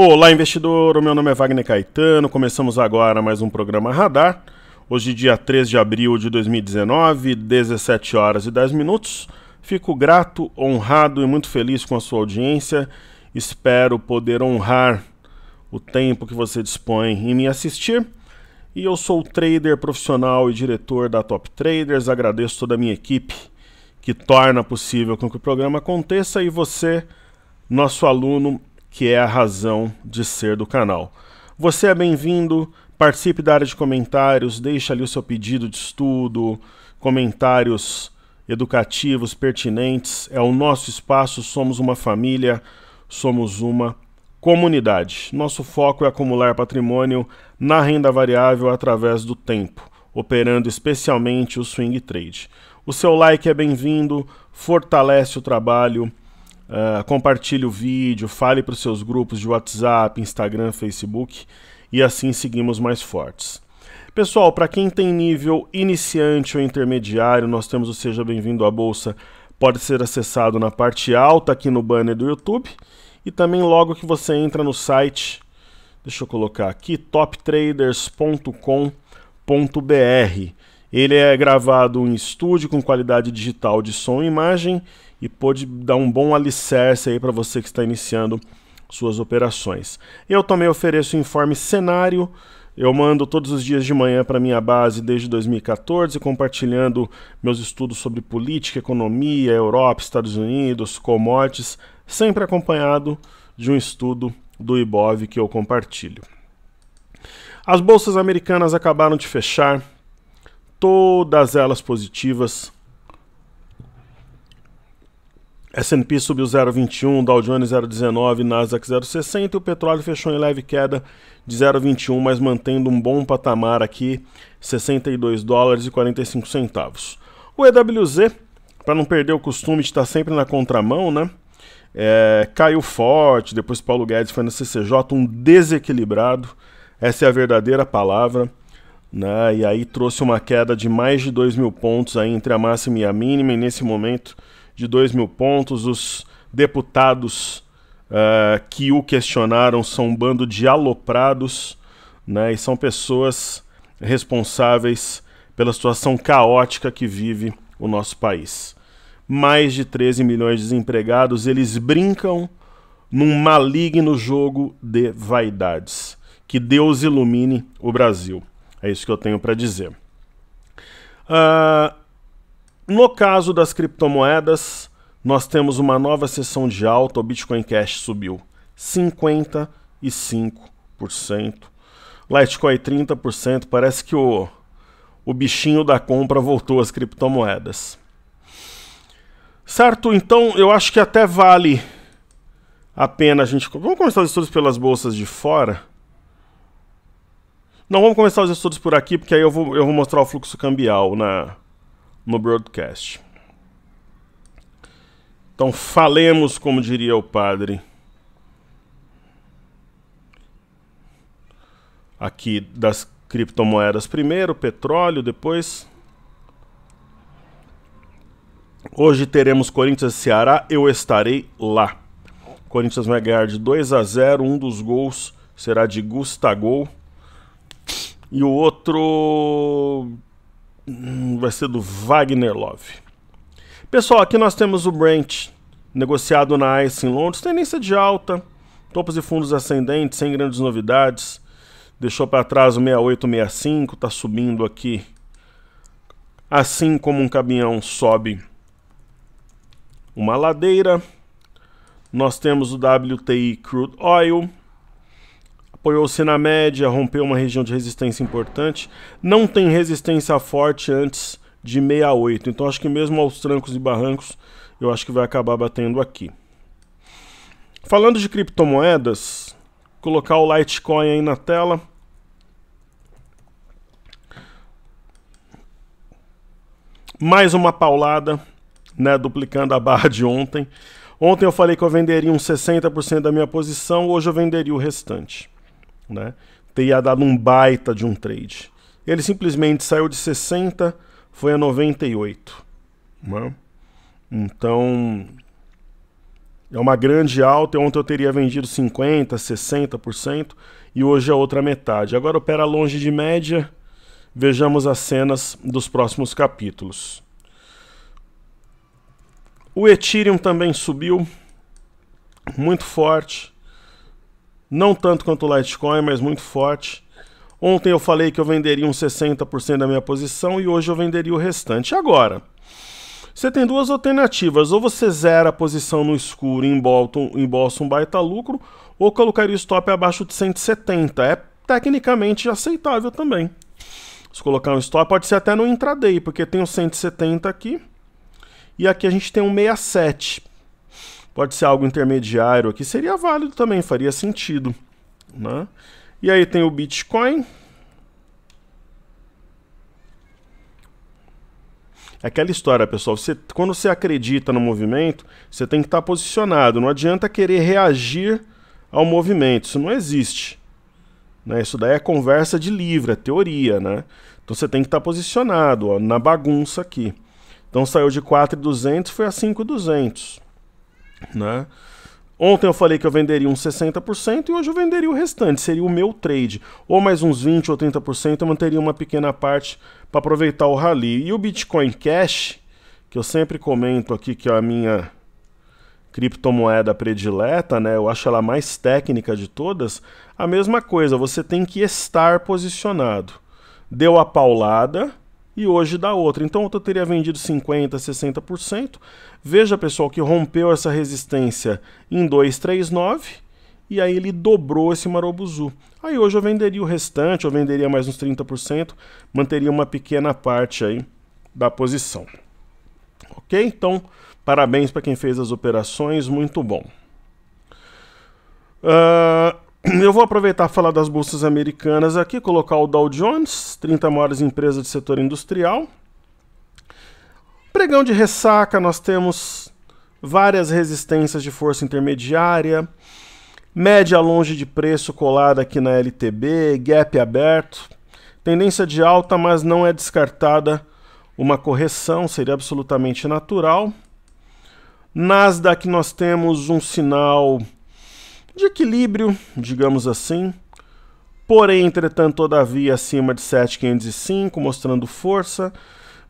Olá, investidor. O meu nome é Wagner Caetano. Começamos agora mais um programa Radar. Hoje, dia 3 de abril de 2019, 17 horas e 10 minutos. Fico grato, honrado e muito feliz com a sua audiência. Espero poder honrar o tempo que você dispõe em me assistir. E eu sou trader profissional e diretor da Top Traders. Agradeço toda a minha equipe que torna possível que o programa aconteça e você, nosso aluno que é a razão de ser do canal. Você é bem-vindo, participe da área de comentários, deixe ali o seu pedido de estudo, comentários educativos pertinentes. É o nosso espaço, somos uma família, somos uma comunidade. Nosso foco é acumular patrimônio na renda variável através do tempo, operando especialmente o swing trade. O seu like é bem-vindo, fortalece o trabalho Uh, compartilhe o vídeo, fale para os seus grupos de WhatsApp, Instagram, Facebook e assim seguimos mais fortes. Pessoal, para quem tem nível iniciante ou intermediário, nós temos o Seja Bem-vindo à Bolsa, pode ser acessado na parte alta aqui no banner do YouTube e também logo que você entra no site, deixa eu colocar aqui, toptraders.com.br. Ele é gravado em estúdio com qualidade digital de som e imagem e pôde dar um bom alicerce aí para você que está iniciando suas operações. Eu também ofereço o informe cenário. Eu mando todos os dias de manhã para minha base desde 2014, compartilhando meus estudos sobre política, economia, Europa, Estados Unidos, commodities, sempre acompanhado de um estudo do IBOV que eu compartilho. As bolsas americanas acabaram de fechar, todas elas positivas S&P subiu 0,21, Dow Jones 0,19, Nasdaq 0,60 e o petróleo fechou em leve queda de 0,21, mas mantendo um bom patamar aqui, 62 dólares e 45 centavos. O EWZ, para não perder o costume de estar tá sempre na contramão, né? É, caiu forte, depois Paulo Guedes foi na CCJ, um desequilibrado, essa é a verdadeira palavra. Né? E aí trouxe uma queda de mais de 2 mil pontos aí entre a máxima e a mínima, e nesse momento de 2 mil pontos. Os deputados uh, que o questionaram são um bando de aloprados né, e são pessoas responsáveis pela situação caótica que vive o nosso país. Mais de 13 milhões de desempregados, eles brincam num maligno jogo de vaidades. Que Deus ilumine o Brasil. É isso que eu tenho para dizer. Uh, no caso das criptomoedas, nós temos uma nova sessão de alta, o Bitcoin Cash subiu 55%, Litecoin 30%, parece que o, o bichinho da compra voltou às criptomoedas. Certo? Então, eu acho que até vale a pena a gente... Vamos começar os estudos pelas bolsas de fora? Não, vamos começar os estudos por aqui, porque aí eu vou, eu vou mostrar o fluxo cambial na no broadcast. Então falemos, como diria o padre, aqui das criptomoedas primeiro, petróleo depois. Hoje teremos Corinthians Ceará, eu estarei lá. Corinthians vai ganhar de 2 a 0, um dos gols será de Gustagol e o outro Hum, vai ser do Wagner Love. Pessoal, aqui nós temos o Brent negociado na ICE em Londres. Tendência de alta, topos e fundos ascendentes, sem grandes novidades. Deixou para trás o 6865, está subindo aqui. Assim como um caminhão sobe uma ladeira. Nós temos o WTI Crude Oil, Apoiou-se na média, rompeu uma região de resistência importante. Não tem resistência forte antes de 68. Então acho que mesmo aos trancos e barrancos, eu acho que vai acabar batendo aqui. Falando de criptomoedas, colocar o Litecoin aí na tela. Mais uma paulada, né, duplicando a barra de ontem. Ontem eu falei que eu venderia uns 60% da minha posição, hoje eu venderia o restante né, teria dado um baita de um trade. Ele simplesmente saiu de 60, foi a 98. Né? Então, é uma grande alta. Ontem eu teria vendido 50%, 60% e hoje é outra metade. Agora opera longe de média. Vejamos as cenas dos próximos capítulos. O Ethereum também subiu muito forte. Não tanto quanto o Litecoin, mas muito forte. Ontem eu falei que eu venderia uns 60% da minha posição e hoje eu venderia o restante. Agora, você tem duas alternativas. Ou você zera a posição no escuro em Bolton, em baita lucro, ou colocaria o stop abaixo de 170. É tecnicamente aceitável também. Se colocar um stop, pode ser até no intraday, porque tem o um 170 aqui. E aqui a gente tem um 67 pode ser algo intermediário aqui, seria válido também, faria sentido. Né? E aí tem o Bitcoin. É aquela história, pessoal, você, quando você acredita no movimento, você tem que estar posicionado. Não adianta querer reagir ao movimento, isso não existe. Né? Isso daí é conversa de livro, é teoria. Né? Então você tem que estar posicionado ó, na bagunça aqui. Então saiu de 4,200 foi a 5,200. Né? Ontem eu falei que eu venderia uns 60% e hoje eu venderia o restante, seria o meu trade. Ou mais uns 20% ou 30%, eu manteria uma pequena parte para aproveitar o rally. E o Bitcoin Cash, que eu sempre comento aqui que é a minha criptomoeda predileta, né? Eu acho ela mais técnica de todas. A mesma coisa, você tem que estar posicionado. Deu a paulada, e hoje da outra. Então outra teria vendido 50%, 60%. Veja, pessoal, que rompeu essa resistência em 239 e aí ele dobrou esse Marobuzu. Aí hoje eu venderia o restante, eu venderia mais uns 30%, manteria uma pequena parte aí da posição. Ok? Então, parabéns para quem fez as operações, muito bom. Uh, Eu vou aproveitar falar das bolsas americanas aqui, colocar o Dow Jones, 30 maiores empresas do setor industrial. Pregão de ressaca, nós temos várias resistências de força intermediária, média longe de preço colada aqui na LTB, gap aberto, tendência de alta, mas não é descartada uma correção, seria absolutamente natural. Nasdaq nós temos um sinal de equilíbrio, digamos assim. Porém, entretanto, todavia acima de 7,505, mostrando força.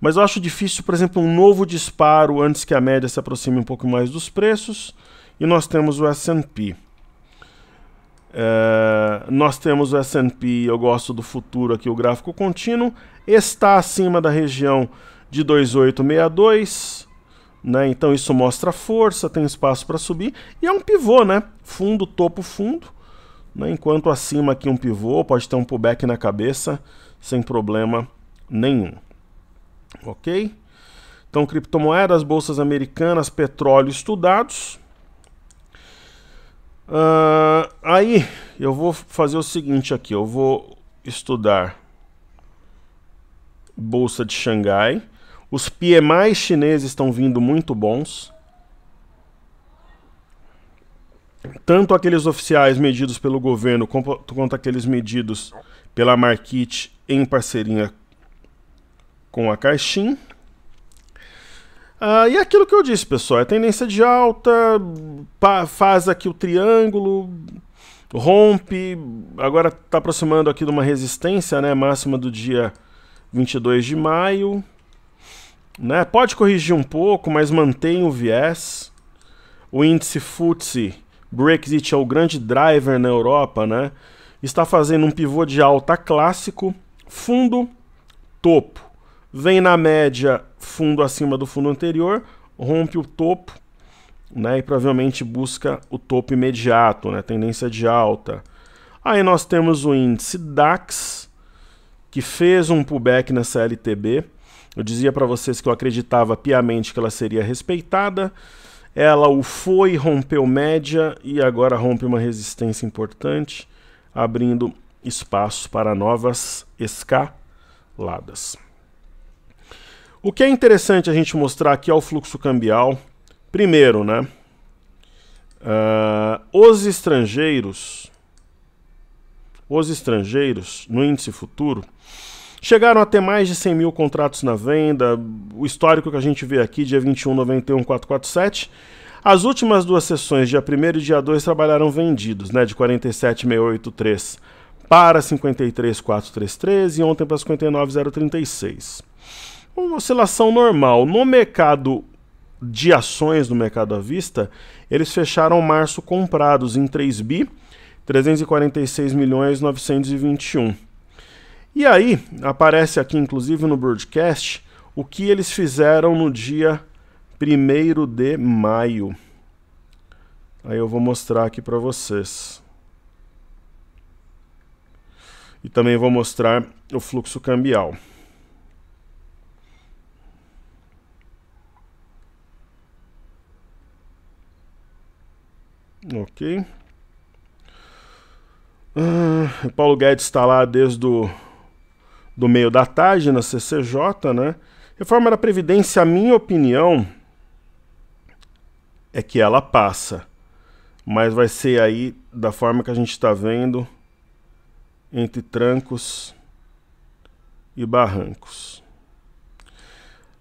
Mas eu acho difícil, por exemplo, um novo disparo antes que a média se aproxime um pouco mais dos preços. E nós temos o S&P. É, nós temos o S&P, eu gosto do futuro aqui, o gráfico contínuo, está acima da região de 2862, né? Então isso mostra força, tem espaço para subir e é um pivô, né? Fundo, topo, fundo. Né? Enquanto acima aqui um pivô, pode ter um pullback na cabeça sem problema nenhum. OK? Então criptomoedas, bolsas americanas, petróleo estudados. Uh, aí eu vou fazer o seguinte aqui, eu vou estudar bolsa de Xangai os mais chineses estão vindo muito bons. Tanto aqueles oficiais medidos pelo governo quanto aqueles medidos pela Markit em parceria com a Caixin. Ah, e aquilo que eu disse, pessoal, é tendência de alta, faz aqui o triângulo, rompe, agora está aproximando aqui de uma resistência, né, máxima do dia 22 de maio. Né? Pode corrigir um pouco, mas mantém o viés. O índice FTSE, Brexit é o grande driver na Europa, né? Está fazendo um pivô de alta clássico, fundo, topo. Vem na média fundo acima do fundo anterior, rompe o topo, né? E provavelmente busca o topo imediato, né? Tendência de alta. Aí nós temos o índice DAX, que fez um pullback nessa LTB eu dizia para vocês que eu acreditava piamente que ela seria respeitada. Ela o foi, rompeu média e agora rompe uma resistência importante, abrindo espaço para novas escaladas. O que é interessante a gente mostrar aqui é o fluxo cambial. Primeiro, né? Uh, os estrangeiros, os estrangeiros no índice futuro, Chegaram a ter mais de 100 mil contratos na venda, o histórico que a gente vê aqui, dia 21, 91, 447. As últimas duas sessões, dia 1 e dia 2, trabalharam vendidos, né, de 47,683 para 53,433 e ontem para 59,036. Uma oscilação normal. No mercado de ações, no mercado à vista, eles fecharam março comprados em 3 bi, 346 milhões 921. E aí, aparece aqui inclusive no broadcast o que eles fizeram no dia 1 de maio. Aí eu vou mostrar aqui para vocês. E também vou mostrar o fluxo cambial. Ok. Uh, Paulo Guedes está lá desde o do meio da tarde na CCJ, né? Reforma da Previdência, a minha opinião é que ela passa, mas vai ser aí da forma que a gente está vendo entre trancos e barrancos.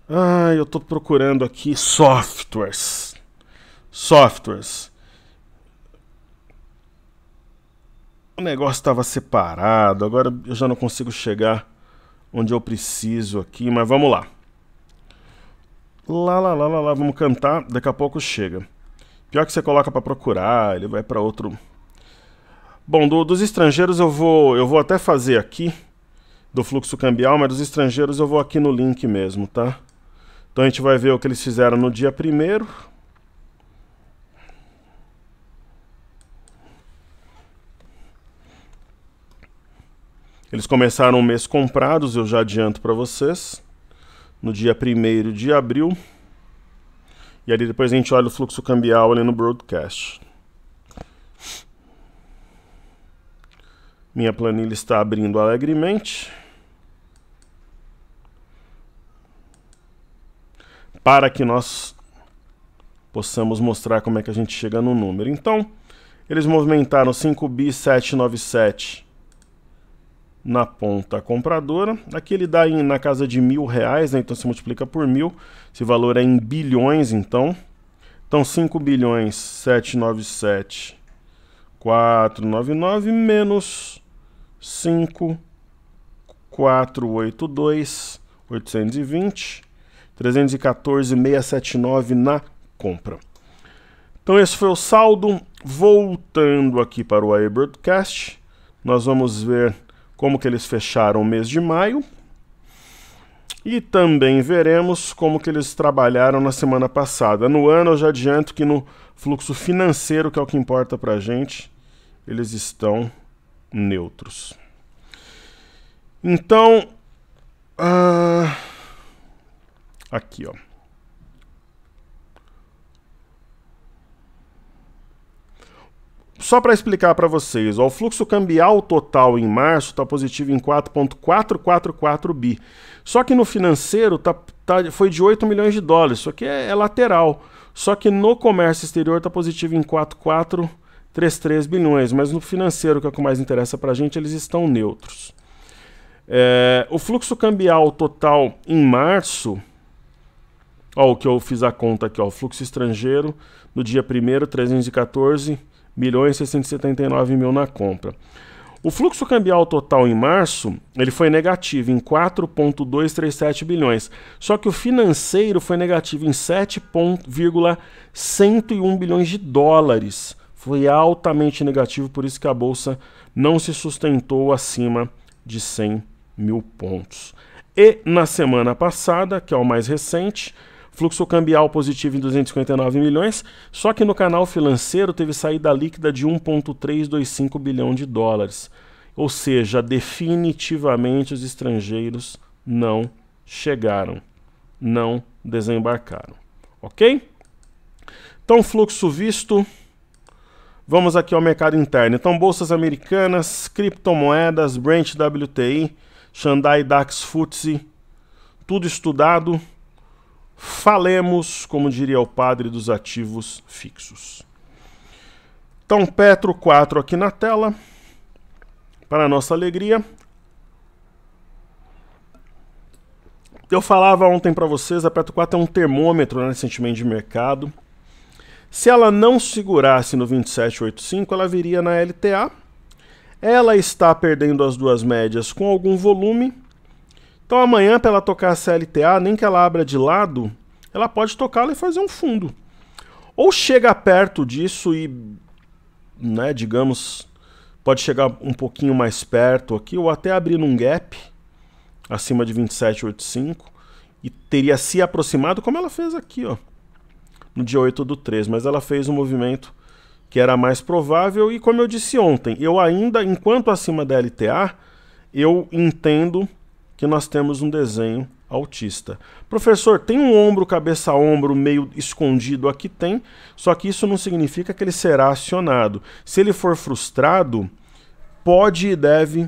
Ah, eu estou procurando aqui softwares. Softwares. O negócio estava separado, agora eu já não consigo chegar onde eu preciso aqui, mas vamos lá. Lá, lá, lá, lá, lá, vamos cantar, daqui a pouco chega. Pior que você coloca para procurar, ele vai para outro. Bom, do, dos estrangeiros eu vou, eu vou até fazer aqui do fluxo cambial, mas dos estrangeiros eu vou aqui no link mesmo, tá? Então a gente vai ver o que eles fizeram no dia primeiro. Eles começaram o mês comprados, eu já adianto para vocês, no dia 1 de abril. E ali depois a gente olha o fluxo cambial ali no broadcast. Minha planilha está abrindo alegremente. Para que nós possamos mostrar como é que a gente chega no número. Então, eles movimentaram 5 bi 797 na ponta compradora. Aqui ele dá em, na casa de mil reais, né? então se multiplica por mil. Esse valor é em bilhões, então. Então 5 bilhões 797 499 menos 5 482 820 314 679 na compra. Então esse foi o saldo. Voltando aqui para o Broadcast, nós vamos ver como que eles fecharam o mês de maio. E também veremos como que eles trabalharam na semana passada. No ano, eu já adianto que no fluxo financeiro, que é o que importa para a gente, eles estão neutros. Então, uh... aqui, ó. Só para explicar para vocês, ó, o fluxo cambial total em março está positivo em 4,444 bi. Só que no financeiro tá, tá, foi de 8 milhões de dólares. Isso aqui é, é lateral. Só que no comércio exterior está positivo em 4,433 bilhões. Mas no financeiro, que é o que mais interessa para a gente, eles estão neutros. É, o fluxo cambial total em março Ó, o que eu fiz a conta aqui, ó, fluxo estrangeiro no dia 1 314 milhões 679 mil na compra. O fluxo cambial total em março ele foi negativo em 4,237 bilhões, só que o financeiro foi negativo em 7,101 bilhões de dólares. Foi altamente negativo, por isso que a bolsa não se sustentou acima de 100 mil pontos. E na semana passada, que é o mais recente, Fluxo cambial positivo em 259 milhões, só que no canal financeiro teve saída líquida de 1,325 bilhão de dólares. Ou seja, definitivamente os estrangeiros não chegaram, não desembarcaram. Ok? Então, fluxo visto. Vamos aqui ao mercado interno. Então, bolsas americanas, criptomoedas, Brent WTI, Xandai DAX FTSE, tudo estudado falemos, como diria o padre, dos ativos fixos. Então, Petro 4 aqui na tela, para nossa alegria. Eu falava ontem para vocês, a Petro 4 é um termômetro nesse né, sentimento de mercado. Se ela não segurasse no 27,85, ela viria na LTA. Ela está perdendo as duas médias com algum volume, então amanhã, para ela tocar a CLTA, nem que ela abra de lado, ela pode tocá-la e fazer um fundo. Ou chega perto disso e, né, digamos, pode chegar um pouquinho mais perto aqui, ou até abrir num gap acima de 27,85 e teria se aproximado, como ela fez aqui, ó, no dia 8 do 3. Mas ela fez um movimento que era mais provável e, como eu disse ontem, eu ainda, enquanto acima da LTA, eu entendo que nós temos um desenho autista. Professor, tem um ombro, cabeça ombro meio escondido aqui tem, só que isso não significa que ele será acionado. Se ele for frustrado, pode e deve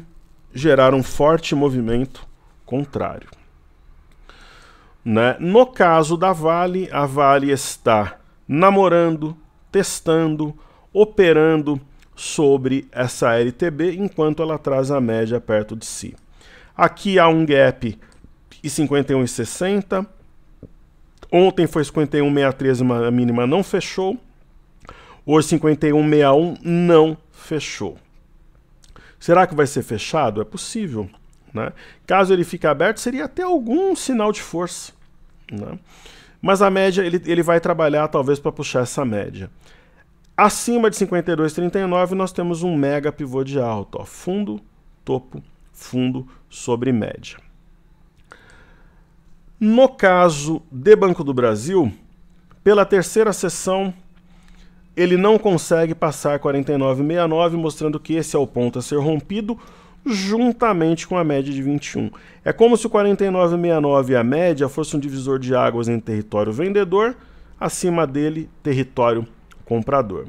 gerar um forte movimento contrário. Né? No caso da Vale, a Vale está namorando, testando, operando sobre essa LTB enquanto ela traz a média perto de si. Aqui há um gap e 51,60. Ontem foi 51,63, uma mínima não fechou. Hoje 51,61 não fechou. Será que vai ser fechado? É possível. Né? Caso ele fique aberto, seria até algum sinal de força. Né? Mas a média, ele, ele vai trabalhar talvez para puxar essa média. Acima de 52,39, nós temos um mega pivô de alta. Ó, fundo, topo, fundo sobre média. No caso de Banco do Brasil, pela terceira sessão, ele não consegue passar 49,69, mostrando que esse é o ponto a ser rompido, juntamente com a média de 21. É como se o 49,69 e a média fosse um divisor de águas em território vendedor, acima dele, território comprador.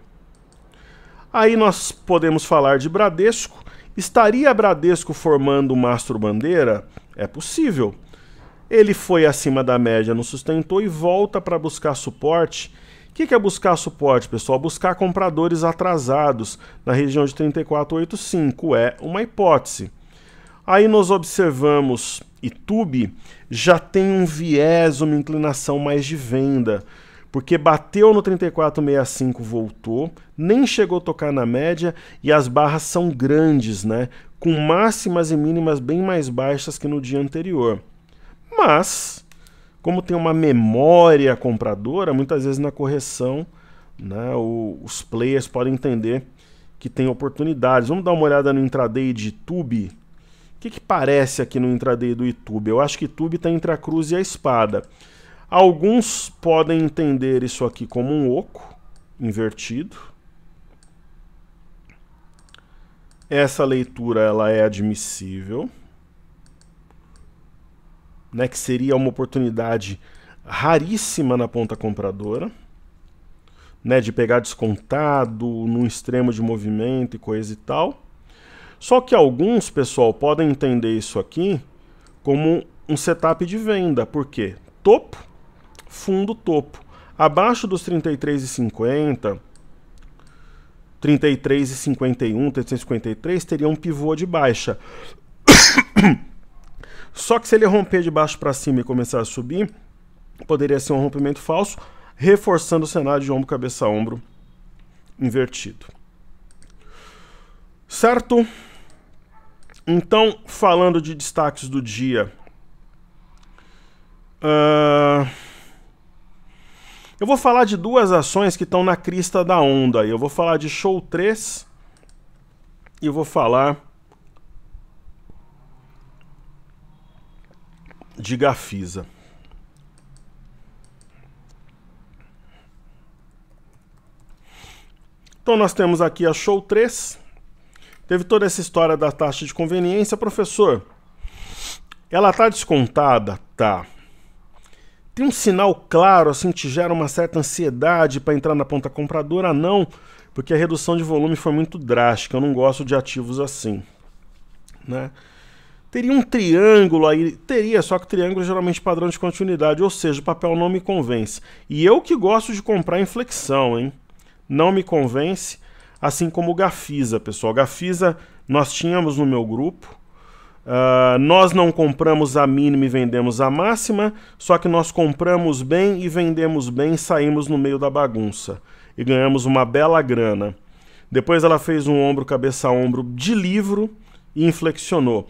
Aí nós podemos falar de Bradesco, Estaria Bradesco formando o Mastro Bandeira? É possível. Ele foi acima da média, não sustentou e volta para buscar suporte. O que, que é buscar suporte, pessoal? Buscar compradores atrasados na região de 34,85 é uma hipótese. Aí nós observamos YouTube já tem um viés, uma inclinação mais de venda, porque bateu no 34,65, voltou, nem chegou a tocar na média e as barras são grandes, né? Com máximas e mínimas bem mais baixas que no dia anterior. Mas, como tem uma memória compradora, muitas vezes na correção, né, o, os players podem entender que tem oportunidades. Vamos dar uma olhada no intraday de Tube. O que, que parece aqui no intraday do YouTube? Eu acho que Tube está entre a cruz e a espada. Alguns podem entender isso aqui como um oco invertido, Essa leitura ela é admissível, né, que seria uma oportunidade raríssima na ponta compradora, né, de pegar descontado no extremo de movimento e coisa e tal. Só que alguns, pessoal, podem entender isso aqui como um setup de venda, porque topo, fundo topo. Abaixo dos 33,50 33 e 51, 353 teria um pivô de baixa. Só que se ele romper de baixo para cima e começar a subir, poderia ser um rompimento falso, reforçando o cenário de ombro cabeça ombro invertido. Certo? Então, falando de destaques do dia, uh... Eu vou falar de duas ações que estão na crista da onda. Eu vou falar de Show 3 e vou falar de Gafisa. Então nós temos aqui a Show 3. Teve toda essa história da taxa de conveniência, professor. Ela tá descontada, tá. Tem um sinal claro assim que te gera uma certa ansiedade para entrar na ponta compradora? Não, porque a redução de volume foi muito drástica. Eu não gosto de ativos assim, né? Teria um triângulo aí, teria, só que triângulo é geralmente padrão de continuidade, ou seja, o papel não me convence. E eu que gosto de comprar inflexão hein? Não me convence, assim como o Gafisa, pessoal. Gafisa nós tínhamos no meu grupo, Uh, nós não compramos a mínima e vendemos a máxima, só que nós compramos bem e vendemos bem, saímos no meio da bagunça e ganhamos uma bela grana. Depois ela fez um ombro, cabeça ombro de livro e inflexionou.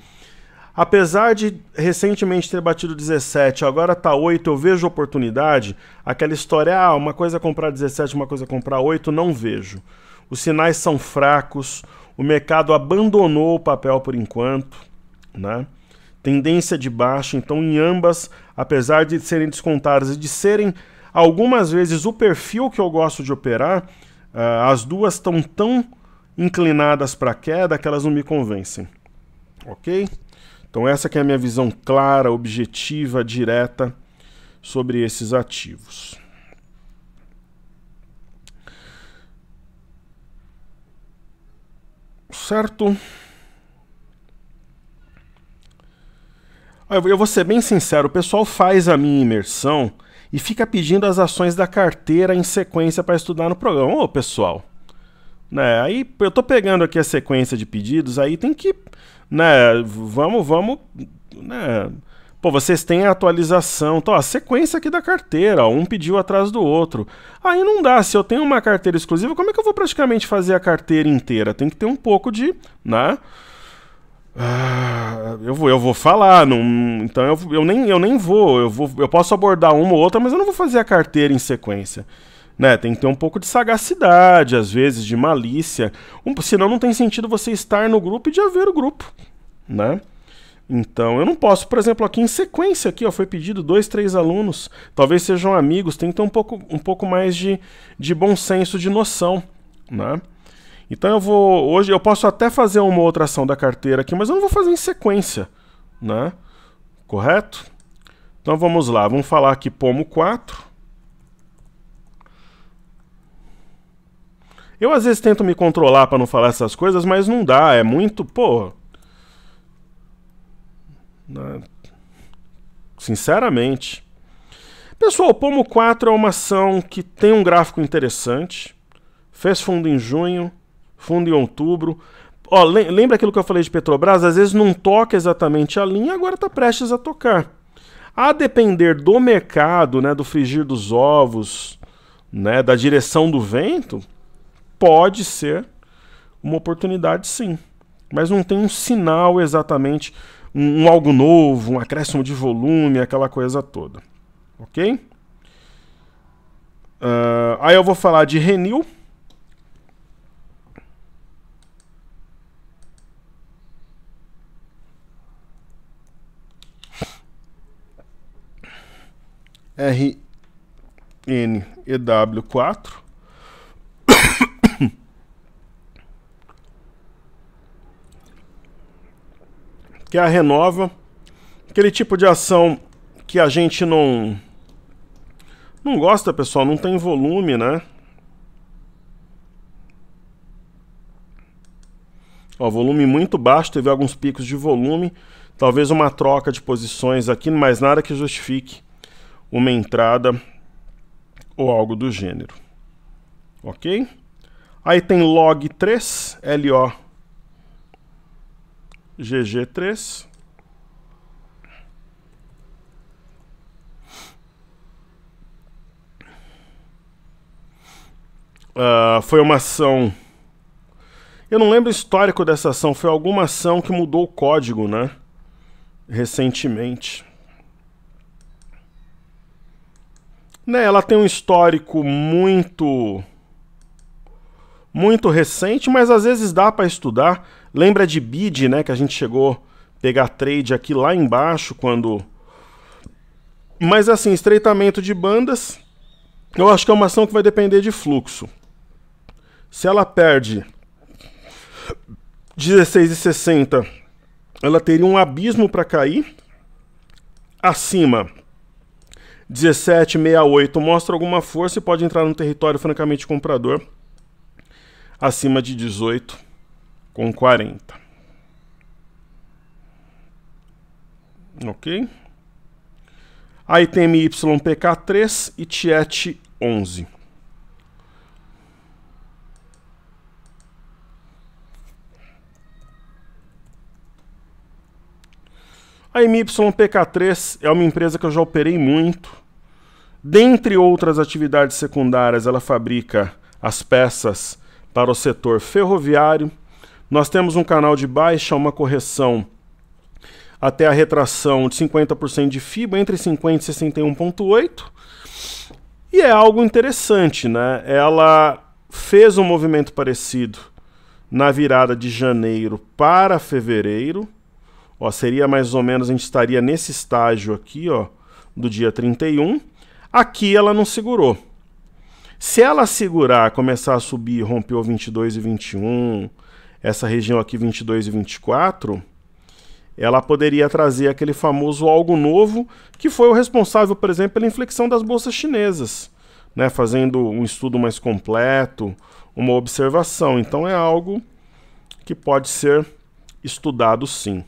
Apesar de recentemente ter batido 17, agora está 8, eu vejo oportunidade. Aquela história, ah, uma coisa é comprar 17, uma coisa é comprar 8, não vejo. Os sinais são fracos, o mercado abandonou o papel por enquanto né? Tendência de baixa, então em ambas, apesar de serem descontadas e de serem algumas vezes o perfil que eu gosto de operar, uh, as duas estão tão inclinadas para queda que elas não me convencem. OK? Então essa que é a minha visão clara, objetiva, direta sobre esses ativos. Certo? Eu vou ser bem sincero, o pessoal faz a minha imersão e fica pedindo as ações da carteira em sequência para estudar no programa. Ô, pessoal, né? Aí eu tô pegando aqui a sequência de pedidos, aí tem que, né, vamos, vamos, né? Pô, vocês têm a atualização, então, a sequência aqui da carteira, ó, um pediu atrás do outro. Aí não dá, se eu tenho uma carteira exclusiva, como é que eu vou praticamente fazer a carteira inteira? Tem que ter um pouco de, né? Ah, eu, vou, eu vou falar, não, então eu, eu, nem, eu nem vou eu, vou. eu posso abordar uma ou outra, mas eu não vou fazer a carteira em sequência. Né? Tem que ter um pouco de sagacidade, às vezes, de malícia. Um, senão não tem sentido você estar no grupo e de haver o grupo. Né? Então, eu não posso, por exemplo, aqui em sequência aqui, ó, foi pedido dois, três alunos, talvez sejam amigos, tem que ter um pouco, um pouco mais de, de bom senso, de noção, né? Então eu vou. Hoje eu posso até fazer uma outra ação da carteira aqui, mas eu não vou fazer em sequência, né? Correto? Então vamos lá, vamos falar aqui pomo 4. Eu às vezes tento me controlar para não falar essas coisas, mas não dá, é muito, pô. Né? Sinceramente. Pessoal, o Pomo 4 é uma ação que tem um gráfico interessante. Fez fundo em junho, fundo em outubro. Ó, lembra aquilo que eu falei de Petrobras? Às vezes não toca exatamente a linha, agora está prestes a tocar. A depender do mercado, né, do frigir dos ovos, né, da direção do vento, pode ser uma oportunidade sim. Mas não tem um sinal exatamente, um, um algo novo, um acréscimo de volume, aquela coisa toda. Ok? Uh, aí eu vou falar de Renil RNEW4. que é a renova, aquele tipo de ação que a gente não não gosta, pessoal, não tem volume, né? Ó, volume muito baixo, teve alguns picos de volume, talvez uma troca de posições aqui, mas nada que justifique uma entrada ou algo do gênero. Ok? Aí tem log3, LO GG3. Uh, ah, foi uma ação. Eu não lembro o histórico dessa ação. Foi alguma ação que mudou o código, né? Recentemente. Né, ela tem um histórico muito muito recente, mas às vezes dá para estudar. Lembra de bid, né, que a gente chegou a pegar trade aqui lá embaixo quando Mas assim, estreitamento de bandas, eu acho que é uma ação que vai depender de fluxo. Se ela perde 16,60, ela teria um abismo para cair acima 1768 mostra alguma força e pode entrar no território francamente comprador acima de 18 com 40. OK? Aí tem MYPK3 e Tiet 11. A MYPK3 é uma empresa que eu já operei muito. Dentre outras atividades secundárias, ela fabrica as peças para o setor ferroviário. Nós temos um canal de baixa, uma correção até a retração de 50% de FIBA, entre 50 e 61,8. E é algo interessante, né? Ela fez um movimento parecido na virada de janeiro para fevereiro Ó, seria mais ou menos, a gente estaria nesse estágio aqui, ó, do dia 31. Aqui ela não segurou. Se ela segurar, começar a subir, romper o 22 e 21, essa região aqui 22 e 24, ela poderia trazer aquele famoso algo novo, que foi o responsável, por exemplo, pela inflexão das bolsas chinesas, né? fazendo um estudo mais completo, uma observação. Então é algo que pode ser estudado sim.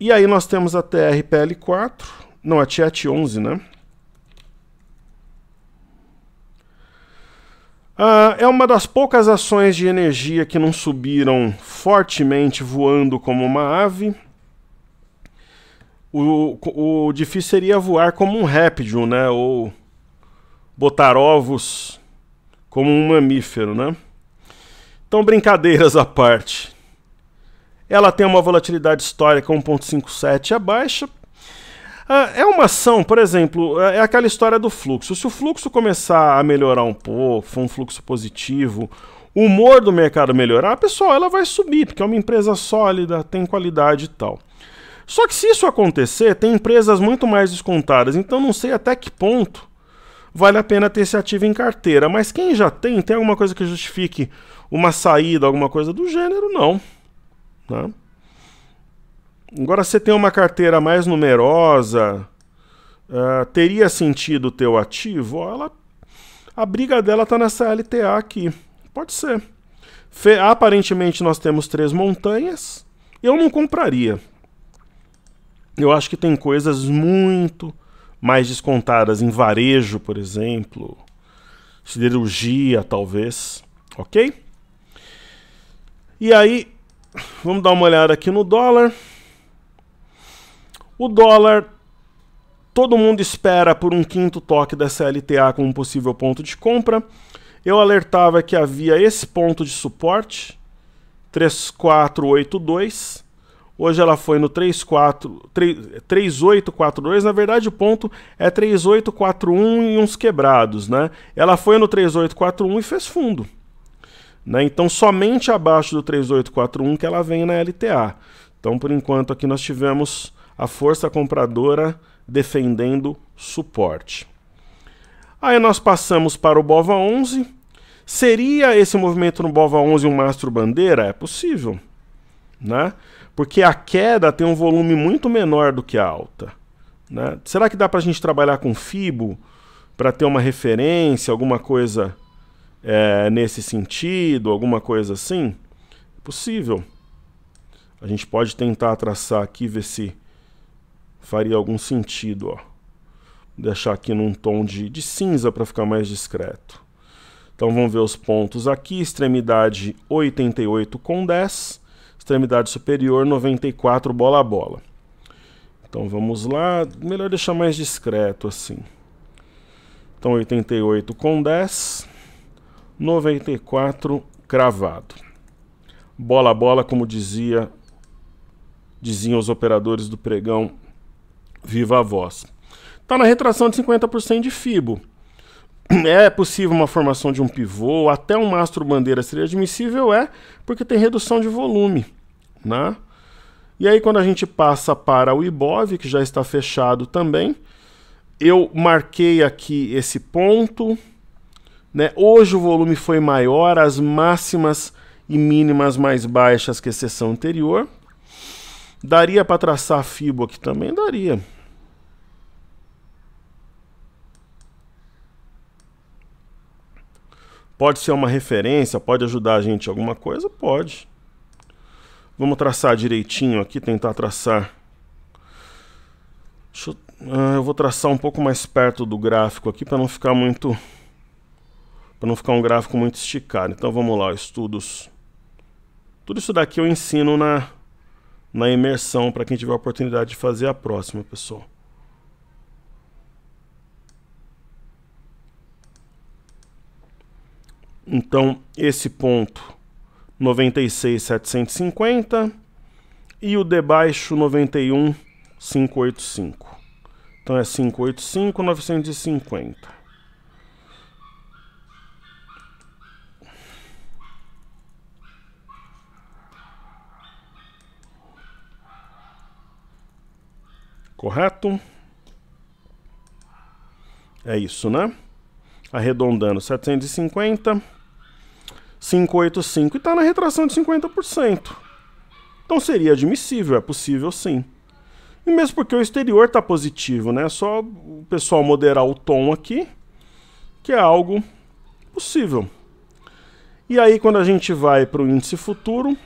E aí nós temos a TRPL4, não, a TIAT11, né? Ah, é uma das poucas ações de energia que não subiram fortemente voando como uma ave. O, o, o difícil seria voar como um réptil, né? Ou botar ovos como um mamífero, né? Então, brincadeiras à parte. Ela tem uma volatilidade histórica 1,57 abaixo. Ah, é uma ação, por exemplo, é, é aquela história do fluxo. Se o fluxo começar a melhorar um pouco, for um fluxo positivo, o humor do mercado melhorar, pessoal, ela vai subir, porque é uma empresa sólida, tem qualidade e tal. Só que se isso acontecer, tem empresas muito mais descontadas, então não sei até que ponto vale a pena ter esse ativo em carteira. Mas quem já tem, tem alguma coisa que justifique uma saída, alguma coisa do gênero? Não. Tá? Agora, se você tem uma carteira mais numerosa, uh, teria sentido o teu ativo? Ela, a briga dela está nessa LTA aqui. Pode ser. Fe, aparentemente, nós temos três montanhas. Eu não compraria. Eu acho que tem coisas muito mais descontadas em varejo, por exemplo, siderurgia, talvez, ok? E aí, Vamos dar uma olhada aqui no dólar. O dólar, todo mundo espera por um quinto toque dessa LTA como possível ponto de compra. Eu alertava que havia esse ponto de suporte, 3482. Hoje ela foi no 34, 3, 3842. Na verdade, o ponto é 3841 e uns quebrados, né? Ela foi no 3841 e fez fundo. Né? Então, somente abaixo do 3841 que ela vem na LTA. Então, por enquanto, aqui nós tivemos a força compradora defendendo suporte. Aí nós passamos para o BOVA 11. Seria esse movimento no BOVA 11 um mastro bandeira? É possível, né? Porque a queda tem um volume muito menor do que a alta. Né? Será que dá para a gente trabalhar com FIBO para ter uma referência, alguma coisa é, nesse sentido, alguma coisa assim? possível. A gente pode tentar traçar aqui, ver se faria algum sentido. Ó. deixar aqui num tom de, de cinza para ficar mais discreto. Então vamos ver os pontos aqui. Extremidade 88 com 10. Extremidade superior 94 bola a bola. Então vamos lá. Melhor deixar mais discreto assim. Então 88 com 10. 94 cravado. Bola a bola, como dizia diziam os operadores do pregão Viva a Voz. Está na retração de 50% de FIBO. É possível uma formação de um pivô, até um mastro bandeira seria admissível, é, porque tem redução de volume. Né? E aí, quando a gente passa para o IBOV, que já está fechado também, eu marquei aqui esse ponto, né? Hoje o volume foi maior, as máximas e mínimas mais baixas que a sessão anterior. Daria para traçar a FIBO aqui também? Daria. Pode ser uma referência, pode ajudar a gente em alguma coisa? Pode. Vamos traçar direitinho aqui, tentar traçar. Eu, ah, eu vou traçar um pouco mais perto do gráfico aqui para não ficar muito para não ficar um gráfico muito esticado. Então vamos lá, estudos. Tudo isso daqui eu ensino na, na imersão para quem tiver a oportunidade de fazer a próxima, pessoal. Então, esse ponto 96750 e o de baixo 91585. Então é 585 950. Correto? É isso, né? Arredondando 750, 585 e está na retração de 50%. Então seria admissível, é possível sim. E mesmo porque o exterior está positivo, né? Só o pessoal moderar o tom aqui, que é algo possível. E aí quando a gente vai para o índice futuro,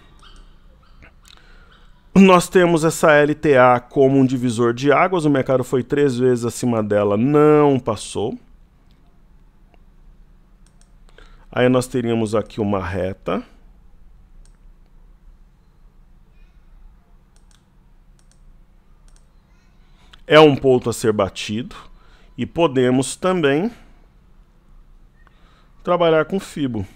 nós temos essa LTA como um divisor de águas, o mercado foi três vezes acima dela, não passou. Aí nós teríamos aqui uma reta. É um ponto a ser batido. E podemos também trabalhar com FIBO.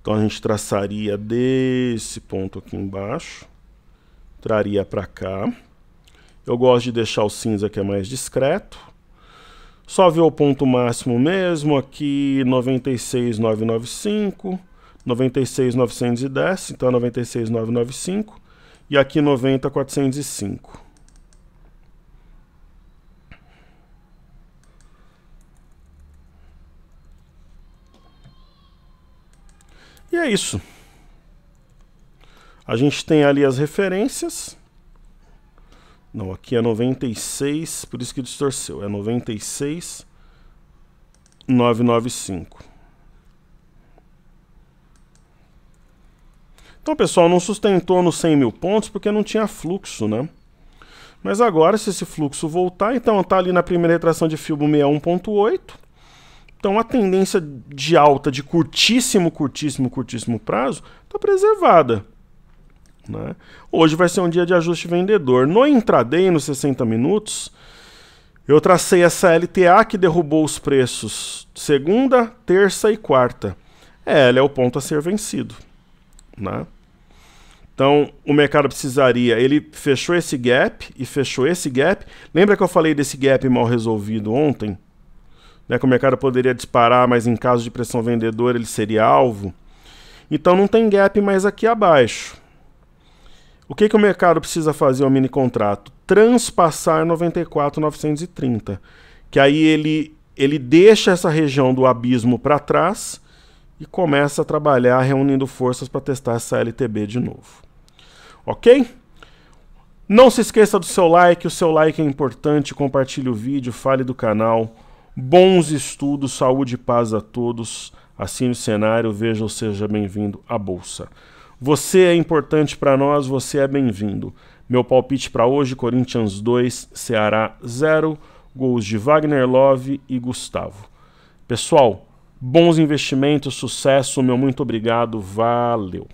Então a gente traçaria desse ponto aqui embaixo, traria para cá. Eu gosto de deixar o cinza que é mais discreto. Só ver o ponto máximo mesmo, aqui 96,995, 96,910, então 96,995 é e aqui 90,405. E é isso. A gente tem ali as referências. Não, aqui é 96, por isso que distorceu. É 96 995. Então, pessoal, não sustentou nos 100 mil pontos porque não tinha fluxo, né? Mas agora, se esse fluxo voltar, então está ali na primeira retração de Filbo 61.8 então a tendência de alta de curtíssimo, curtíssimo, curtíssimo prazo está preservada. Né? Hoje vai ser um dia de ajuste vendedor. No intraday, nos 60 minutos, eu tracei essa LTA que derrubou os preços segunda, terça e quarta. É, ela é o ponto a ser vencido. Né? Então, o mercado precisaria. Ele fechou esse gap e fechou esse gap. Lembra que eu falei desse gap mal resolvido ontem? né, que o mercado poderia disparar, mas em caso de pressão vendedora ele seria alvo. Então não tem gap mais aqui abaixo. O que, que o mercado precisa fazer ao mini contrato? Transpassar 94,930. Que aí ele, ele deixa essa região do abismo para trás e começa a trabalhar reunindo forças para testar essa LTB de novo. Ok? Não se esqueça do seu like, o seu like é importante, compartilhe o vídeo, fale do canal. Bons estudos, saúde e paz a todos. Assine o cenário, veja ou seja bem-vindo à Bolsa. Você é importante para nós, você é bem-vindo. Meu palpite para hoje: Corinthians 2, Ceará 0, gols de Wagner Love e Gustavo. Pessoal, bons investimentos, sucesso, meu muito obrigado, valeu!